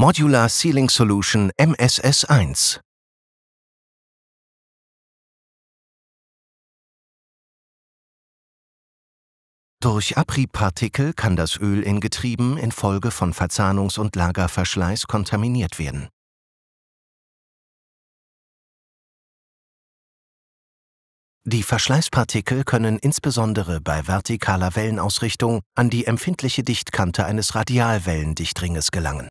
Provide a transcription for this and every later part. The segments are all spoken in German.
Modular Ceiling Solution MSS1. Durch Abriebpartikel kann das Öl in Getrieben infolge von Verzahnungs- und Lagerverschleiß kontaminiert werden. Die Verschleißpartikel können insbesondere bei vertikaler Wellenausrichtung an die empfindliche Dichtkante eines Radialwellendichtringes gelangen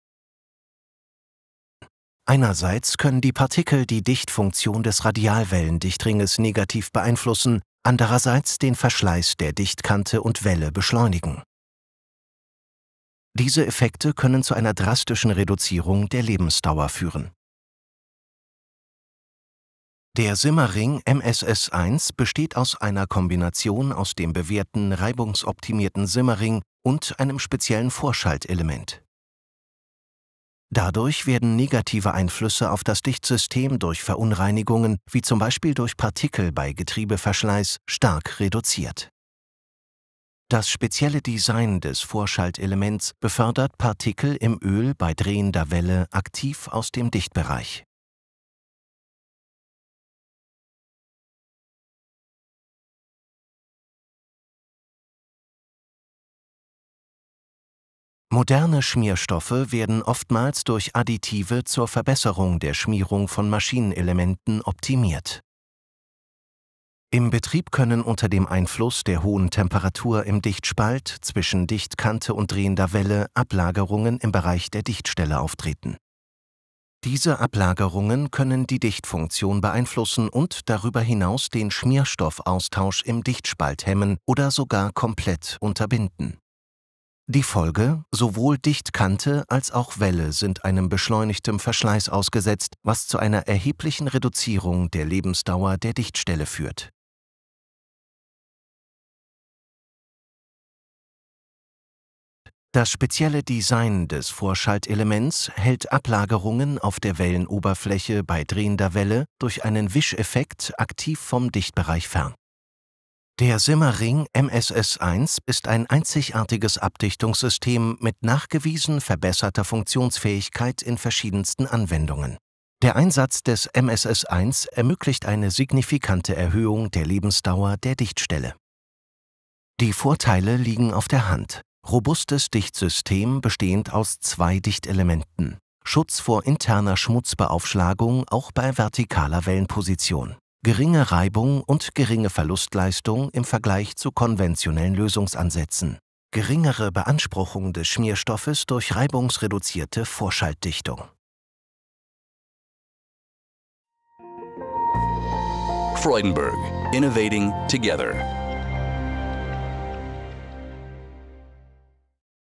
Einerseits können die Partikel die Dichtfunktion des Radialwellendichtringes negativ beeinflussen, andererseits den Verschleiß der Dichtkante und Welle beschleunigen. Diese Effekte können zu einer drastischen Reduzierung der Lebensdauer führen. Der Simmerring MSS1 besteht aus einer Kombination aus dem bewährten reibungsoptimierten Simmerring und einem speziellen Vorschaltelement. Dadurch werden negative Einflüsse auf das Dichtsystem durch Verunreinigungen, wie zum Beispiel durch Partikel bei Getriebeverschleiß, stark reduziert. Das spezielle Design des Vorschaltelements befördert Partikel im Öl bei drehender Welle aktiv aus dem Dichtbereich Moderne Schmierstoffe werden oftmals durch Additive zur Verbesserung der Schmierung von Maschinenelementen optimiert. Im Betrieb können unter dem Einfluss der hohen Temperatur im Dichtspalt zwischen Dichtkante und drehender Welle Ablagerungen im Bereich der Dichtstelle auftreten. Diese Ablagerungen können die Dichtfunktion beeinflussen und darüber hinaus den Schmierstoffaustausch im Dichtspalt hemmen oder sogar komplett unterbinden. Die Folge, sowohl Dichtkante als auch Welle sind einem beschleunigtem Verschleiß ausgesetzt, was zu einer erheblichen Reduzierung der Lebensdauer der Dichtstelle führt. Das spezielle Design des Vorschaltelements hält Ablagerungen auf der Wellenoberfläche bei drehender Welle durch einen Wischeffekt aktiv vom Dichtbereich fern. Der Simmering MSS1 ist ein einzigartiges Abdichtungssystem mit nachgewiesen verbesserter Funktionsfähigkeit in verschiedensten Anwendungen. Der Einsatz des MSS1 ermöglicht eine signifikante Erhöhung der Lebensdauer der Dichtstelle. Die Vorteile liegen auf der Hand. Robustes Dichtsystem bestehend aus zwei Dichtelementen. Schutz vor interner Schmutzbeaufschlagung auch bei vertikaler Wellenposition geringe Reibung und geringe Verlustleistung im Vergleich zu konventionellen Lösungsansätzen, geringere Beanspruchung des Schmierstoffes durch reibungsreduzierte Vorschaltdichtung. Freudenberg, Innovating Together.